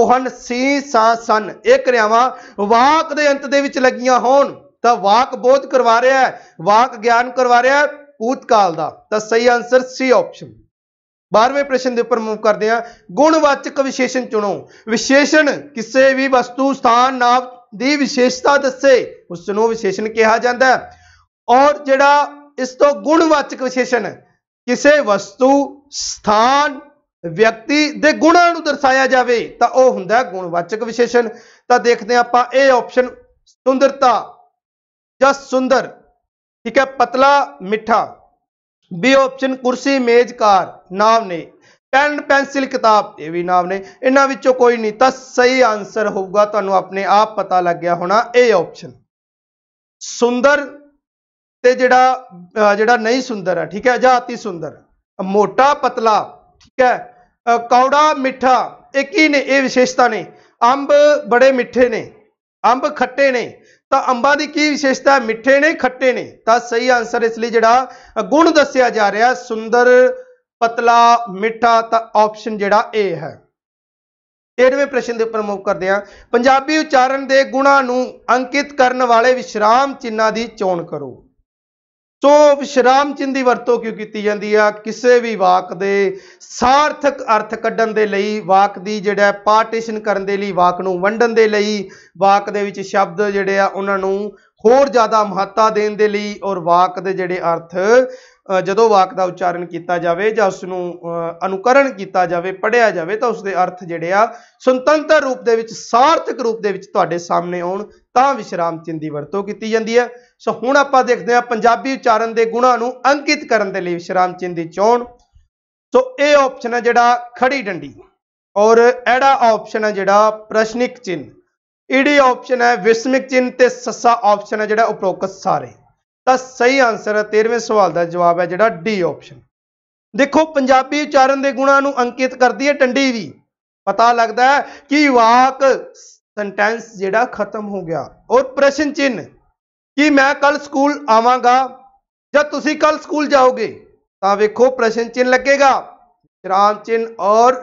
Speaker 1: ਉਹ ਹਨ ਸੀ ਸਾ ਸਨ ਇਹ ਕਿਰਿਆਵਾਂ ਵਾਕ ਦੇ ਅੰਤ ਦੇ ਵਿੱਚ ਲੱਗੀਆਂ ਹੋਣ ਤਾਂ ਵਾਕ ਬੋਧ ਕਰਵਾ ਰਿਹਾ ਹੈ ਵਾਕ ਗਿਆਨ ਕਰਵਾ ਰਿਹਾ ਹੈ ਭੂਤਕਾਲ ਦਾ ਤਾਂ ਸਹੀ ਆਨਸਰ ਸੀ ਆਪਸ਼ਨ 12ਵੇਂ ਪ੍ਰਸ਼ਨ ਦੇ ਉੱਪਰ ਮੂਵ ਕਰਦੇ ਹਾਂ ਗੁਣਵਾਚਕ ਵਿਸ਼ੇਸ਼ਣ ਚੁਣੋ ਵਿਸ਼ੇਸ਼ਣ ਕਿਸੇ ਵੀ ਵਸਤੂ ਸਥਾਨ ਨਾਮ ਦੀ ਵਿਸ਼ੇਸ਼ਤਾ ਦੱਸੇ ਉਸ ਨੂੰ ਵਿਸ਼ੇਸ਼ਣ ਕਿਹਾ ਜਾਂਦਾ ਹੈ ਔਰ ਜਿਹੜਾ ਇਸ ਤੋਂ ਗੁਣਵਾਚਕ ਵਿਸ਼ੇਸ਼ਣ ਕਿਸੇ ਵਸਤੂ ਸਥਾਨ ਵਿਅਕਤੀ ਦੇ ਗੁਣਾਂ ਨੂੰ ਦਰਸਾਇਆ ਜਾਵੇ ਤਾਂ ਉਹ ਹੁੰਦਾ ਗੁਣਵਾਚਕ ਵਿਸ਼ੇਸ਼ਣ ਤਾਂ ਦੇਖਦੇ ਆਪਾਂ ਇਹ ਆਪਸ਼ਨ ਸੁੰਦਰਤਾ ਜਾਂ ਸੁੰਦਰ ਠੀਕ ਹੈ ਪਤਲਾ ਮਿੱਠਾ ਬੀ ਆਪਸ਼ਨ ਕੁਰਸੀ ਮੇਜ਼ ਕਾਰ ਨਾਮ ਨੇ ਪੈਨ ਪੈਨਸਿਲ ਕਿਤਾਬ ਇਹ ਵੀ ਨਾਮ ਨੇ ਇਹਨਾਂ ਵਿੱਚੋਂ ਕੋਈ ਨਹੀਂ ਤਾਂ ਸਹੀ ਆਨਸਰ ਹੋਊਗਾ ਤੁਹਾਨੂੰ ਆਪਣੇ ਆਪ ਪਤਾ ਲੱਗ ਗਿਆ ਹੋਣਾ ਇਹ ਆਪਸ਼ਨ ਸੁੰਦਰ ਤੇ ਜਿਹੜਾ ਜਿਹੜਾ ਨਹੀਂ ਸੁੰਦਰ ਹੈ ਠੀਕ ਹੈ ਜਾਂ ਅਤੀ ਸੁੰਦਰ ਮੋਟਾ ਪਤਲਾ ਠੀਕ ਹੈ ਕੌੜਾ ਮਿੱਠਾ ਇਹ ਕੀ ਨੇ ਇਹ ਵਿਸ਼ੇਸ਼ਤਾ ਨੇ ਅੰਬ ਬੜੇ ਮਿੱਠੇ ਨੇ ਅੰਬ ਖੱਟੇ ਨੇ ਤਾਂ ਅੰਬਾਂ ਦੀ ਕੀ ਵਿਸ਼ੇਸ਼ਤਾ ਹੈ ਮਿੱਠੇ ਨੇ ਖੱਟੇ ਨੇ ਤਾਂ ਸਹੀ ਆਨਸਰ ਇਸ ਲਈ ਜਿਹੜਾ ਗੁਣ ਦੱਸਿਆ ਜਾ ਰਿਹਾ ਸੁੰਦਰ ਪਤਲਾ ਮਿੱਠਾ ਤਾਂ ਆਪਸ਼ਨ ਜਿਹੜਾ ਏ ਹੈ 13ਵੇਂ ਪ੍ਰਸ਼ਨ ਦੇ ਉੱਪਰ ਮੂਵ ਕਰਦੇ ਹਾਂ ਪੰਜਾਬੀ ਉਚਾਰਨ ਦੇ ਗੁਣਾਂ ਨੂੰ ਅੰਕਿਤ ਕਰਨ ਵਾਲੇ ਵਿਸ਼ਰਾਮ ਚਿੰਨ੍ਹਾਂ ਦੀ ਚੋਣ ਕਰੋ ਸੋ ਵਿਸ਼ਰਾਮ ਚਿੰਨ੍ਹ ਦੀ ਵਰਤੋਂ ਕਿਉਂ ਕੀਤੀ ਜਾਂਦੀ ਆ ਕਿਸੇ ਵੀ ਵਾਕ ਦੇ ਸਾਰਥਕ ਅਰਥ ਕੱਢਣ ਦੇ ਲਈ ਵਾਕ ਦੀ ਜਿਹੜਾ ਪਾਰਟੀਸ਼ਨ ਕਰਨ ਦੇ ਲਈ ਵਾਕ ਨੂੰ ਵੰਡਣ ਦੇ ਲਈ ਵਾਕ ਦੇ ਵਿੱਚ ਸ਼ਬਦ ਜਿਹੜੇ ਆ ਉਹਨਾਂ ਨੂੰ ਹੋਰ ਜ਼ਿਆਦਾ ਮਹੱਤਤਾ ਦੇਣ ਦੇ ਲਈ ਔਰ ਵਾਕ ਦੇ ਜਿਹੜੇ ਅਰਥ ਜਦੋਂ ਵਾਕ ਦਾ ਉਚਾਰਨ ਕੀਤਾ ਜਾਵੇ ਜਾਂ ਉਸ ਨੂੰ ਅਨੁਕਰਣ ਕੀਤਾ ਜਾਵੇ ਪੜਿਆ ਜਾਵੇ ਤਾਂ ਉਸ ਦੇ ਅਰਥ ਜਿਹੜੇ ਆ ਸੁਤੰਤਰ ਰੂਪ ਦੇ ਵਿੱਚ ਸਾਰਥਕ ਰੂਪ ਦੇ ਵਿੱਚ ਤੁਹਾਡੇ ਸਾਹਮਣੇ ਆਉਣ ਤਾਂ ਵਿਸ਼ਰਾਮ ਚਿੰਨ੍ਹ ਦੀ ਵਰਤੋਂ ਕੀਤੀ ਜਾਂਦੀ ਹੈ ਸੋ ਹੁਣ ਆਪਾਂ ਦੇਖਦੇ ਹਾਂ ਪੰਜਾਬੀ ਉਚਾਰਨ ਦੇ ਗੁਣਾਂ ਨੂੰ ਅੰਕਿਤ ਕਰਨ ਦੇ ਲਈ ਵਿਸ਼ਰਾਮ ਚਿੰਨ੍ਹ ਦੀ ਚੋਣ ਸੋ ਇਹ ਆਪਸ਼ਨ ਹੈ ਜਿਹੜਾ ਖੜੀ ਡੰਡੀ ਔਰ ਐੜਾ ਆਪਸ਼ਨ ਹੈ ਜਿਹੜਾ ਪ੍ਰਸ਼ਨਿਕ ਚਿੰਨ ਇਹੜੀ ਆਪਸ਼ਨ ਹੈ ਵਿਸਮਿਕ ਚਿੰਨ ਤੇ ਸੱਸਾ ਆਪਸ਼ਨ ਹੈ ਜਿਹੜਾ ਉਪਰੋਕਤ ਸਾਰੇ ਤਾਂ ਸਹੀ ਆਨਸਰ ਹੈ 13ਵੇਂ ਸਵਾਲ ਦਾ ਜਵਾਬ ਹੈ ਜਿਹੜਾ ਡੀ ਆਪਸ਼ਨ ਦੇਖੋ ਪੰਜਾਬੀ ਉਚਾਰਨ ਦੇ ਗੁਣਾਂ ਨੂੰ ਅੰਕਿਤ ਕਰਦੀ ਹੈ ਟੰਡੀ ਵੀ ਪਤਾ ਲੱਗਦਾ ਹੈ ਕਿ ਵਾਕ ਸੈਂਟੈਂਸ ਜਿਹੜਾ ਖਤਮ ਹੋ ਗਿਆ ਔਰ ਪ੍ਰਸ਼ਨ ਚਿੰਨ ਕਿ ਮੈਂ ਕੱਲ ਸਕੂਲ ਆਵਾਂਗਾ ਜਾਂ ਤੁਸੀਂ ਕੱਲ ਸਕੂਲ ਜਾਓਗੇ ਤਾਂ ਵੇਖੋ ਪ੍ਰਸ਼ਨ ਚਿੰਨ ਲੱਗੇਗਾ ਵਿਰਾਮ ਚਿੰਨ ਔਰ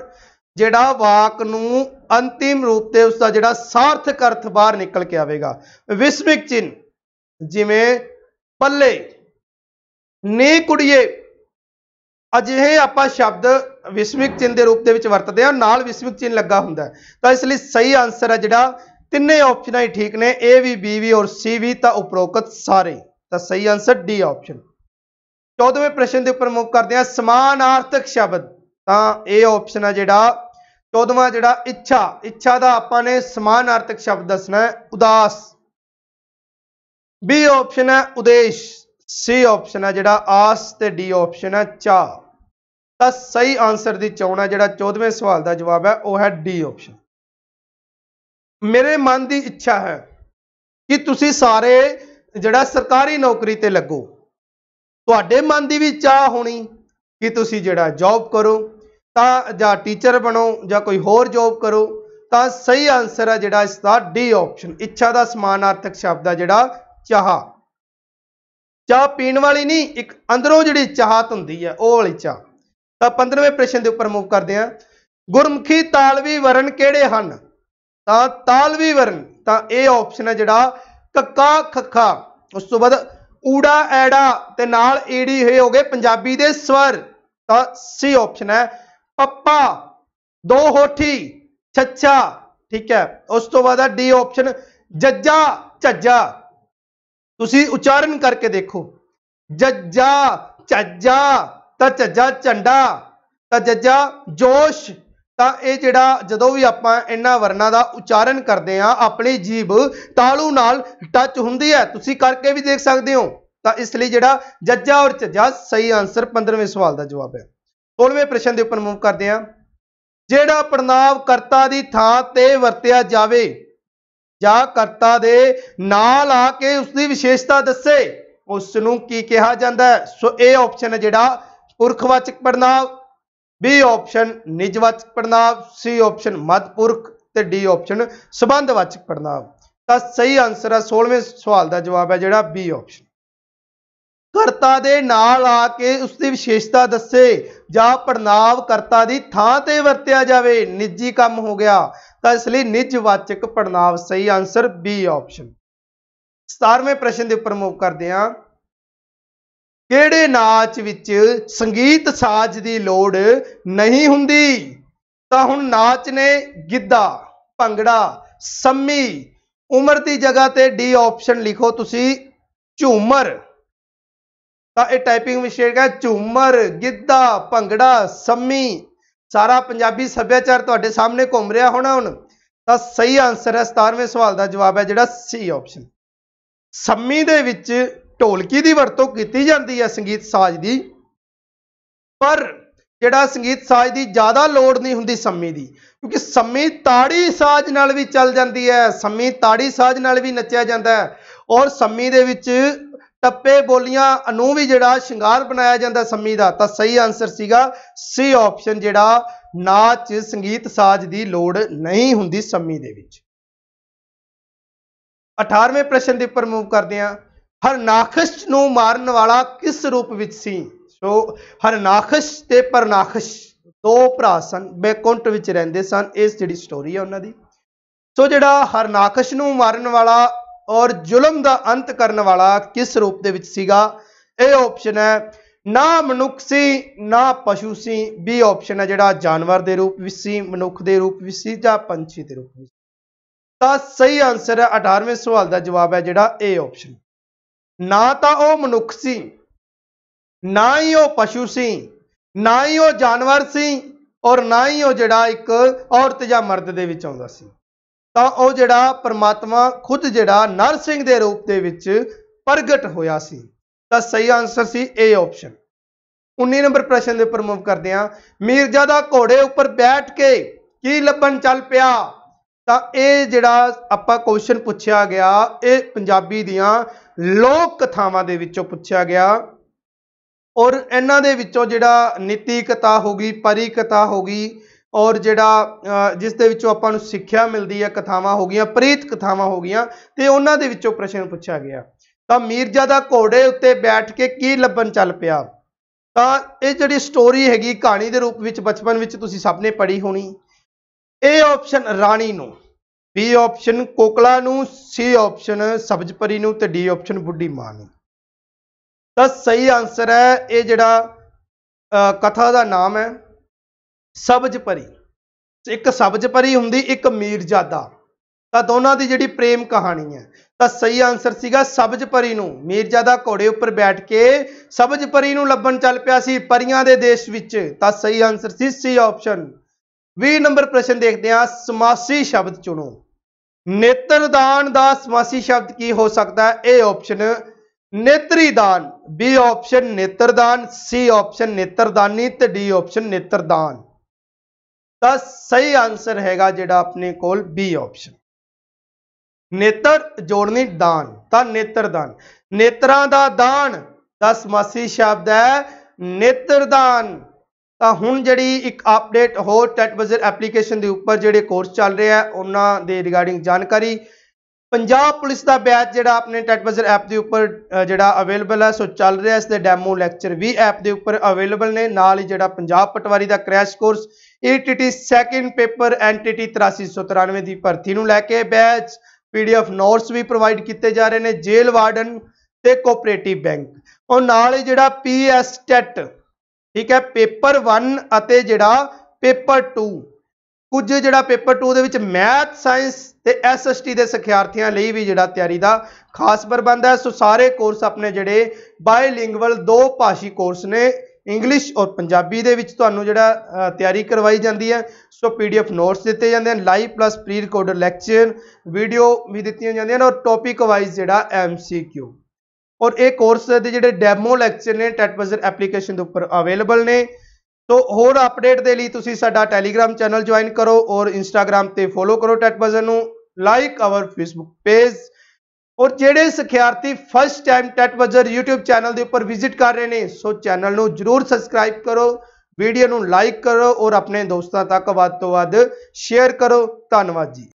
Speaker 1: ਜਿਹੜਾ ਵਾਕ ਨੂੰ ਅੰਤਿਮ ਰੂਪ ਤੇ ਉਸ ਦਾ ਜਿਹੜਾ ਸਾਰਥਕ ਅਰਥ ਬਾਹਰ ਨਿਕਲ ਕੇ ਆਵੇਗਾ ਵਿਸਮਿਕ ਚਿੰਨ ਜਿਵੇਂ ਪੱਲੇ ਨੇ ਕੁੜੀਏ ਅਜਿਹੇ ਆਪਾਂ ਸ਼ਬਦ ਵਿਸਮਿਕ ਚਿੰਨ ਦੇ ਰੂਪ ਦੇ ਵਿੱਚ ਵਰਤਦੇ ਆ ਨਾਲ ਵਿਸਮਿਕ ਚਿੰਨ ਲੱਗਾ ਹੁੰਦਾ ਤਾਂ ਇਸ ਲਈ ਸਹੀ ਆਨਸਰ ਹੈ ਜਿਹੜਾ ਤਿੰਨੇ ਆਪਸ਼ਨਾਂ ਹੀ ਠੀਕ ਨੇ A ਵੀ B ਵੀ ਔਰ C ਵੀ ਤਾਂ ਉਪਰੋਕਤ ਸਾਰੇ ਤਾਂ ਸਹੀ ਆਨਸਰ D ਆਪਸ਼ਨ 14ਵੇਂ ਪ੍ਰਸ਼ਨ ਦੇ ਉੱਪਰ ਮੂਵ ਕਰਦੇ ਹਾਂ ਸਮਾਨਾਰਥਕ ਸ਼ਬਦ ਤਾਂ ਇਹ ਆਪਸ਼ਨ ਆ ਜਿਹੜਾ 14ਵਾਂ ਜਿਹੜਾ ਇੱਛਾ ਇੱਛਾ ਦਾ ਆਪਾਂ ਨੇ ਸਮਾਨਾਰਥਕ ਸ਼ਬਦ ਦੱਸਣਾ ਹੈ ਉਦਾਸ B ਆਪਸ਼ਨ ਹੈ ਉਦੇਸ਼ C ਆਪਸ਼ਨ ਹੈ ਜਿਹੜਾ ਆਸ ਤੇ D ਆਪਸ਼ਨ ਹੈ ਚਾ ਤਾਂ ਸਹੀ ਆਨਸਰ ਦੀ ਚੋਣ ਹੈ ਜਿਹੜਾ 14ਵੇਂ ਸਵਾਲ ਦਾ ਜਵਾਬ ਹੈ ਉਹ ਹੈ D ਆਪਸ਼ਨ ਮੇਰੇ ਮਨ ਦੀ ਇੱਛਾ ਹੈ ਕਿ ਤੁਸੀਂ ਸਾਰੇ ਜਿਹੜਾ ਸਰਕਾਰੀ ਨੌਕਰੀ ਤੇ ਲੱਗੋ ਤੁਹਾਡੇ ਮਨ ਦੀ ਵੀ ਚਾਹ ਹੋਣੀ ਕਿ ਤੁਸੀਂ ਜਿਹੜਾ ਜੌਬ ਕਰੋ ਤਾਂ ਜਾਂ ਟੀਚਰ ਬਣੋ ਜਾਂ ਕੋਈ ਹੋਰ ਜੌਬ ਕਰੋ ਤਾਂ ਸਹੀ ਆਨਸਰ ਹੈ ਜਿਹੜਾ ਇਸ ਦਾ ਡੀ ਆਪਸ਼ਨ ਇੱਛਾ ਦਾ ਸਮਾਨਾਰਥਕ ਸ਼ਬਦ ਹੈ ਜਿਹੜਾ ਚਾਹ ਚਾਹ ਪੀਣ ਵਾਲੀ ਨਹੀਂ ਇੱਕ ਅੰਦਰੋਂ ਜਿਹੜੀ ਚਾਹਤ ਹੁੰਦੀ ਹੈ ਉਹ ਵਾਲੀ ਚਾਹ ਤਾਂ 15ਵੇਂ ਪ੍ਰਸ਼ਨ ਦੇ ਉੱਪਰ ਮੂਵ ਕਰਦੇ ਆ ਗੁਰਮੁਖੀ ਤਾਲਵੀ ਵਰਣ ਕਿਹੜੇ ਹਨ ਤਾਂ ਤਾਲਵੀ ਵਰਨ ਤਾਂ ਇਹ ਆਪਸ਼ਨ ਹੈ ਜਿਹੜਾ ਕੱਕਾ ਖੱਖਾ ਉਸ ਤੋਂ ਬਾਅਦ ਊੜਾ ਐੜਾ ਤੇ ਨਾਲ ਏੜੀ ਹੋਏ ਹੋਗੇ ਪੰਜਾਬੀ ਦੇ ਸਵਰ ਤਾਂ ਸੀ ਆਪਸ਼ਨ ਹੈ ਪੱਪਾ ਦੋ ਹੋਠੀ ਛੱਛਾ ਠੀਕ ਹੈ ਉਸ ਤੋਂ ਬਾਅਦ ਆ ਡੀ ਆਪਸ਼ਨ ਜੱਜਾ ਝੱਜਾ ਤੁਸੀਂ ਉਚਾਰਨ ਕਰਕੇ ਦੇਖੋ ਜੱਜਾ ਝੱਜਾ ਤਾਂ ਝੱਜਾ ਝੰਡਾ ਤਾਂ ਜੱਜਾ ਜੋਸ਼ ਤਾਂ ਇਹ ਜਿਹੜਾ ਜਦੋਂ ਵੀ ਆਪਾਂ ਇਹਨਾਂ ਵਰਨਾਂ ਦਾ ਉਚਾਰਨ ਕਰਦੇ ਆ ਆਪਣੀ ਜੀਭ ਤਾਲੂ ਨਾਲ ਟੱਚ ਹੁੰਦੀ ਹੈ ਤੁਸੀਂ ਕਰਕੇ ਵੀ ਦੇਖ ਸਕਦੇ ਹੋ ਤਾਂ ਇਸ ਲਈ ਜਿਹੜਾ ਜੱਜਾ ਔਰ ਚੱਜਾ ਸਹੀ ਆਨਸਰ 15ਵੇਂ ਸਵਾਲ ਦਾ ਜਵਾਬ ਹੈ 16ਵੇਂ ਪ੍ਰਸ਼ਨ ਦੇ ਉੱਪਰ ਮੂਵ ਕਰਦੇ ਆ ਜਿਹੜਾ ਪ੍ਰਣਾਵ ਕਰਤਾ ਦੀ ਥਾਂ ਤੇ ਵਰਤਿਆ ਜਾਵੇ ਜਾਂ ਕਰਤਾ ਦੇ ਨਾਲ ਆ ਕੇ ਉਸ ਦੀ ਵਿਸ਼ੇਸ਼ਤਾ ਦੱਸੇ ਉਸ ਨੂੰ ਕੀ ਕਿਹਾ ਜਾਂਦਾ ਹੈ ਸੋ ਇਹ ਆਪਸ਼ਨ ਹੈ ਜਿਹੜਾ ਪੁਰਖਵਾਚਕ ਪ੍ਰਣਾਵ ਬੀ ਆਪਸ਼ਨ ਨਿਜਵਾਚਕ ਪੜਨਾਵ ਸੀ ਆਪਸ਼ਨ ਮਦਪੁਰਖ ਤੇ ਡੀ ਆਪਸ਼ਨ ਸਬੰਧਵਾਚਕ ਪੜਨਾਵ ਤਾਂ ਸਹੀ ਆਨਸਰ ਹੈ 16ਵੇਂ ਸਵਾਲ ਦਾ ਜਵਾਬ ਹੈ ਜਿਹੜਾ ਬੀ ਆਪਸ਼ਨ ਕਰਤਾ ਦੇ ਨਾਲ ਆ ਕੇ ਉਸ ਦੀ ਵਿਸ਼ੇਸ਼ਤਾ ਦੱਸੇ ਜਾਂ ਪੜਨਾਵ ਕਰਤਾ ਦੀ ਥਾਂ ਤੇ ਵਰਤਿਆ ਜਾਵੇ ਨਿੱਜੀ ਕੰਮ ਹੋ ਗਿਆ ਤਾਂ ਇਸ ਲਈ ਨਿਜਵਾਚਕ ਪੜਨਾਵ ਸਹੀ ਆਨਸਰ ਬੀ ਆਪਸ਼ਨ 17ਵੇਂ ਪ੍ਰਸ਼ਨ ਦੇ ਉੱਪਰ ਮੂਵ ਕਰਦੇ ਹਾਂ ਕਿਹੜੇ ਨਾਚ ਵਿੱਚ ਸੰਗੀਤ ਸਾਜ਼ ਦੀ ਲੋੜ ਨਹੀਂ ਹੁੰਦੀ ਤਾਂ ਹੁਣ ਨਾਚ ਨੇ ਗਿੱਧਾ ਭੰਗੜਾ ਸੰਮੀ ਉਮਰ ਦੀ ਜਗ੍ਹਾ ਤੇ ਡੀ ਆਪਸ਼ਨ ਲਿਖੋ ਤੁਸੀਂ ਝੂਮਰ ਤਾਂ ਇਹ ਟਾਈਪਿੰਗ ਮਿਸਟੇਕ ਹੈ ਝੂਮਰ ਗਿੱਧਾ ਭੰਗੜਾ ਸੰਮੀ ਸਾਰਾ ਪੰਜਾਬੀ ਸੱਭਿਆਚਾਰ ਤੁਹਾਡੇ ਸਾਹਮਣੇ ਘੁੰਮ ਰਿਹਾ ਹੋਣਾ ਹੁਣ ਤਾਂ ਸਹੀ ਆਨਸਰ ਹੈ 17ਵੇਂ ਸਵਾਲ ਦਾ ਜਵਾਬ ਹੈ ਜਿਹੜਾ ਸੀ ਆਪਸ਼ਨ ਸੰਮੀ ਦੇ ਵਿੱਚ ਢੋਲਕੀ ਦੀ ਵਰਤੋਂ ਕੀਤੀ ਜਾਂਦੀ ਹੈ ਸੰਗੀਤ ਸਾਜ਼ ਦੀ ਪਰ ਜਿਹੜਾ ਸੰਗੀਤ ਸਾਜ਼ ਦੀ ਜ਼ਿਆਦਾ ਲੋੜ ਨਹੀਂ ਹੁੰਦੀ ਸੰਮੀ ਦੀ ਕਿਉਂਕਿ ਸੰਮੀ ਤਾੜੀ ਸਾਜ਼ ਨਾਲ ਵੀ ਚੱਲ ਜਾਂਦੀ ਹੈ ਸੰਮੀ ਤਾੜੀ ਸਾਜ਼ ਨਾਲ ਵੀ ਨੱਚਿਆ ਜਾਂਦਾ ਹੈ ਔਰ ਸੰਮੀ ਦੇ ਵਿੱਚ ਟੱਪੇ ਬੋਲੀਆਂ ਨੂੰ ਵੀ ਜਿਹੜਾ ਸ਼ਿੰਗਾਰ ਬਣਾਇਆ ਜਾਂਦਾ ਸੰਮੀ ਦਾ ਤਾਂ ਸਹੀ ਆਨਸਰ ਸੀਗਾ ਸੀ ਆਪਸ਼ਨ ਜਿਹੜਾ ਨਾਚ ਸੰਗੀਤ ਸਾਜ਼ ਦੀ ਲੋੜ ਨਹੀਂ ਹੁੰਦੀ ਸੰਮੀ ਦੇ ਵਿੱਚ 18ਵੇਂ ਪ੍ਰਸ਼ਨ ਦੇ ਉੱਪਰ ਮੂਵ ਕਰਦੇ ਹਾਂ ਹਰਨਾਖਸ਼ ਨੂੰ ਮਾਰਨ ਵਾਲਾ ਕਿਸ ਰੂਪ ਵਿੱਚ ਸੀ ਸੋ ਹਰਨਾਖਸ਼ ਤੇ ਪਰਨਾਖਸ਼ ਦੋ ਭਰਾ ਸਨ ਬੇਕੁੰਟ ਵਿੱਚ ਰਹਿੰਦੇ ਸਨ ਇਹ ਜਿਹੜੀ ਸਟੋਰੀ ਹੈ ਉਹਨਾਂ ਦੀ ਸੋ ਜਿਹੜਾ ਹਰਨਾਖਸ਼ ਨੂੰ ਮਾਰਨ ਵਾਲਾ ਔਰ ਜ਼ੁਲਮ ਦਾ ਅੰਤ ਕਰਨ ਵਾਲਾ ਕਿਸ ਰੂਪ ਦੇ ਵਿੱਚ ਸੀਗਾ ਇਹ ਆਪਸ਼ਨ ਹੈ ਨਾ ਮਨੁੱਖ ਸੀ ਨਾ ਪਸ਼ੂ ਸੀ ਬੀ ਆਪਸ਼ਨ ਹੈ ਜਿਹੜਾ ਜਾਨਵਰ ਦੇ ਰੂਪ ਵਿੱਚ ਸੀ ਮਨੁੱਖ ਦੇ ਰੂਪ ਵਿੱਚ ਸੀ ਜਾਂ ਪੰਛੀ ਦੇ ਰੂਪ ਵਿੱਚ ਤਾਂ ਸਹੀ ਆਨਸਰ ਹੈ 18ਵੇਂ ਸਵਾਲ ਦਾ ਜਵਾਬ ਹੈ ਜਿਹੜਾ ਏ ਆਪਸ਼ਨ ਨਾ ਤਾਂ ਉਹ ਮਨੁੱਖ ਸੀ ਨਾ ਹੀ ਉਹ ਪਸ਼ੂ ਸੀ ਨਾ ਹੀ ਉਹ ਜਾਨਵਰ ਸੀ ਔਰ ਨਾ ਹੀ ਉਹ ਜਿਹੜਾ ਇੱਕ ਔਰਤ ਜਾਂ ਮਰਦ ਦੇ ਵਿੱਚ ਆਉਂਦਾ ਸੀ ਤਾਂ ਉਹ ਜਿਹੜਾ ਪਰਮਾਤਮਾ ਖੁਦ ਜਿਹੜਾ ਨਰ ਸਿੰਘ ਦੇ ਰੂਪ ਦੇ ਵਿੱਚ ਪ੍ਰਗਟ ਹੋਇਆ ਸੀ ਤਾਂ ਸਹੀ ਆਨਸਰ ਸੀ ਏ ਆਪਸ਼ਨ 19 ਨੰਬਰ ਪ੍ਰਸ਼ਨ ਦੇ ਉੱਪਰ ਮੂਵ ਕਰਦੇ ਹਾਂ ਮੀਰਜ਼ਾ ਦਾ ਘੋੜੇ ਉੱਪਰ ਬੈਠ ਕੇ ਕੀ ਲੱਭਣ ਚੱਲ ਪਿਆ ਤਾਂ ਇਹ ਜਿਹੜਾ ਆਪਾਂ ਕੁਐਸਚਨ ਪੁੱਛਿਆ ਗਿਆ ਇਹ ਪੰਜਾਬੀ ਦੀਆਂ ਲੋਕ ਕਥਾਵਾਂ ਦੇ ਵਿੱਚੋਂ ਪੁੱਛਿਆ ਗਿਆ ਔਰ ਇਹਨਾਂ ਦੇ ਵਿੱਚੋਂ ਜਿਹੜਾ ਨੀਤੀ ਕਥਾ ਹੋ ਗਈ ਪਰੀ ਕਥਾ ਹੋ ਗਈ ਔਰ ਜਿਹੜਾ ਜਿਸ ਦੇ ਵਿੱਚੋਂ ਆਪਾਂ ਨੂੰ ਸਿੱਖਿਆ ਮਿਲਦੀ ਹੈ ਕਥਾਵਾਂ ਹੋ ਗਈਆਂ ਪ੍ਰੀਤ ਕਥਾਵਾਂ ਹੋ ਗਈਆਂ ਤੇ ਉਹਨਾਂ ਦੇ ਵਿੱਚੋਂ ਪ੍ਰਸ਼ਨ ਪੁੱਛਿਆ ਗਿਆ ਤਾਂ ਮੀਰਜ਼ਾਦਾ ਘੋੜੇ ਉੱਤੇ ਬੈਠ ਕੇ ਕੀ ਲੱਭਣ ਚੱਲ ਪਿਆ ਤਾਂ ਇਹ ਜਿਹੜੀ ਸਟੋਰੀ ਹੈਗੀ ਕਹਾਣੀ ਦੇ ਰੂਪ ਵਿੱਚ ਬਚਪਨ ਵਿੱਚ ਤੁਸੀਂ ਸਭ ਨੇ ਪੜ੍ਹੀ ਹੋਣੀ ਰਾਣੀ ਨੂੰ ਬੀ ਆਪਸ਼ਨ ਕੋਕਲਾ ਨੂੰ ਸੀ ਆਪਸ਼ਨ ਸਬਜਪਰੀ ਨੂੰ ਤੇ ਡੀ ਆਪਸ਼ਨ ਬੁੱਢੀ ਮਾਂ ਨੂੰ ਤਾਂ ਸਹੀ ਆਨਸਰ ਹੈ ਇਹ ਜਿਹੜਾ ਕਥਾ ਦਾ ਨਾਮ ਹੈ ਸਬਜਪਰੀ ਇੱਕ ਸਬਜਪਰੀ ਹੁੰਦੀ ਇੱਕ ਮੀਰਜ਼ਾਦਾ ਤਾਂ ਦੋਨਾਂ ਦੀ ਜਿਹੜੀ ਪ੍ਰੇਮ ਕਹਾਣੀ ਹੈ ਤਾਂ ਸਹੀ ਆਨਸਰ ਸੀਗਾ ਸਬਜਪਰੀ ਨੂੰ ਮੀਰਜ਼ਾਦਾ ਘੋੜੇ ਉੱਪਰ ਬੈਠ ਕੇ ਸਬਜਪਰੀ ਨੂੰ ਲੱਭਣ ਚੱਲ ਪਿਆ ਸੀ ਪਰੀਆਂ ਦੇ ਦੇਸ਼ ਵਿੱਚ ਤਾਂ ਸਹੀ ਆਨਸਰ ਸੀ ਸੀ ਆਪਸ਼ਨ 20 ਨੰਬਰ ਪ੍ਰਸ਼ਨ ਦੇਖਦੇ ਹਾਂ ਸਮਾਸੀ ਸ਼ਬਦ ਚੁਣੋ ਨੇਤਰਦਾਨ ਦਾ ਸਮਾਸੀ ਸ਼ਬਦ ਕੀ ਹੋ ਸਕਦਾ ਹੈ ਇਹ ਆਪਸ਼ਨ ਨੇਤਰੀਦਾਨ ਬੀ ਆਪਸ਼ਨ ਨੇਤਰਦਾਨ ਸੀ ਆਪਸ਼ਨ ਨੇਤਰਦਾਨੀ ਤੇ ਡੀ ਆਪਸ਼ਨ ਨੇਤਰਦਾਨ ਤਾਂ ਸਹੀ ਆਨਸਰ ਹੈਗਾ ਜਿਹੜਾ ਆਪਣੇ ਕੋਲ ਬੀ ਆਪਸ਼ਨ ਨੇਤਰ ਜੋੜਨੀ ਦਾਨ ਤਾਂ ਨੇਤਰਦਾਨ ਨੇਤਰਾਂ ਦਾ ਦਾਨ ਦਾ ਸਮਾਸੀ ਸ਼ਬਦ ਹੈ ਨੇਤਰਦਾਨ ਤਾਂ ਹੁਣ ਜਿਹੜੀ ਇੱਕ ਅਪਡੇਟ ਹੋਰ ਟੈਟ ਵਜ਼ਰ ਐਪਲੀਕੇਸ਼ਨ ਦੇ ਉੱਪਰ ਜਿਹੜੇ ਕੋਰਸ ਚੱਲ ਰਹੇ ਆ ਉਹਨਾਂ ਦੇ ਰਿਗਾਰਡਿੰਗ ਜਾਣਕਾਰੀ ਪੰਜਾਬ ਪੁਲਿਸ ਦਾ ਬੈਚ ਜਿਹੜਾ ਆਪਣੇ ਟੈਟ ਵਜ਼ਰ ਐਪ ਦੇ ਉੱਪਰ ਜਿਹੜਾ ਅਵੇਲੇਬਲ ਹੈ ਸੋ ਚੱਲ ਰਿਹਾ ਇਸ ਦੇ ਡੈਮੋ ਲੈਕਚਰ ਵੀ ਐਪ ਦੇ ਉੱਪਰ ਅਵੇਲੇਬਲ ਨੇ ਨਾਲ ਹੀ ਜਿਹੜਾ ਪੰਜਾਬ ਪਟਵਾਰੀ ਦਾ crash course ETT second paper NTT 8393 ਦੀ ਭਰਤੀ ਨੂੰ ਲੈ ਕੇ ਬੈਚ ਪੀਡੀਐਫ ਨੋਟਸ ਵੀ ਪ੍ਰੋਵਾਈਡ ਕੀਤੇ ਜਾ ਰਹੇ ਨੇ ਜੇਲ ਵਾਰਡਨ ਤੇ ਕੋਆਪਰੇਟਿਵ ਬੈਂਕ ਉਹ ਨਾਲ ਹੀ ਜਿਹੜਾ ਪੀਐਸ ਟੈਟ ਠੀਕ ਹੈ ਪੇਪਰ 1 ਅਤੇ ਜਿਹੜਾ ਪੇਪਰ 2 ਕੁਝ ਜਿਹੜਾ ਪੇਪਰ 2 ਦੇ ਵਿੱਚ ਮੈਥ ਸਾਇੰਸ ਤੇ ਐਸਐਸਟੀ ਦੇ ਸਿਖਿਆਰਥੀਆਂ ਲਈ ਵੀ ਜਿਹੜਾ ਤਿਆਰੀ ਦਾ ਖਾਸ ਪ੍ਰਬੰਧ ਹੈ ਸੋ ਸਾਰੇ ਕੋਰਸ ਆਪਣੇ ਜਿਹੜੇ ਬਾਇਲਿੰਗੁਅਲ ਦੋ ਭਾਸ਼ੀ ਕੋਰਸ ਨੇ ਇੰਗਲਿਸ਼ ਔਰ ਪੰਜਾਬੀ ਦੇ ਵਿੱਚ ਤੁਹਾਨੂੰ ਜਿਹੜਾ ਤਿਆਰੀ ਕਰਵਾਈ ਜਾਂਦੀ ਹੈ ਸੋ ਪੀਡੀਐਫ ਨੋਟਸ ਦਿੱਤੇ ਜਾਂਦੇ ਹਨ live plus pre recorded lecture video ਵੀ ਦਿੱਤੀਆਂ ਜਾਂਦੀਆਂ ਨੇ ਔਰ ਟੌਪਿਕ ਵਾਈਜ਼ ਜਿਹੜਾ ਐਮਸੀਕਿਊ ਔਰ ਇਹ ਕੋਰਸ ਦੇ ਜਿਹੜੇ ਡੈਮੋ ਲੈਕਚਰ ਨੇ ਟੈਟਵਜ਼ਰ ਐਪਲੀਕੇਸ਼ਨ ਦੇ ਉੱਪਰ ਅਵੇਲੇਬਲ ਨੇ ਤੋ ਹੋਰ ਅਪਡੇਟ ਦੇ ਲਈ ਤੁਸੀਂ ਸਾਡਾ ਟੈਲੀਗ੍ਰam ਚੈਨਲ ਜੁਆਇਨ ਕਰੋ ਔਰ ਇੰਸਟਾਗ੍ਰam ਤੇ ਫੋਲੋ ਕਰੋ ਟੈਟਵਜ਼ਰ ਨੂੰ ਲਾਈਕ ਆਵਰ ਫੇਸਬੁੱਕ ਪੇਜ ਔਰ ਜਿਹੜੇ ਸਿਖਿਆਰਥੀ ਫਸਟ ਟਾਈਮ ਟੈਟਵਜ਼ਰ YouTube ਚੈਨਲ ਦੇ ਉੱਪਰ ਵਿਜ਼ਿਟ ਕਰ ਰਹੇ ਨੇ ਸੋ ਚੈਨਲ ਨੂੰ ਜਰੂਰ ਸਬਸਕ੍ਰਾਈਬ ਕਰੋ ਵੀਡੀਓ ਨੂੰ ਲਾਈਕ ਕਰੋ ਔਰ ਆਪਣੇ ਦੋਸਤਾਂ ਤੱਕ ਵੱਧ ਤੋਂ ਵੱਧ ਸ਼ੇਅਰ ਕਰੋ ਧੰਨਵਾਦ ਜੀ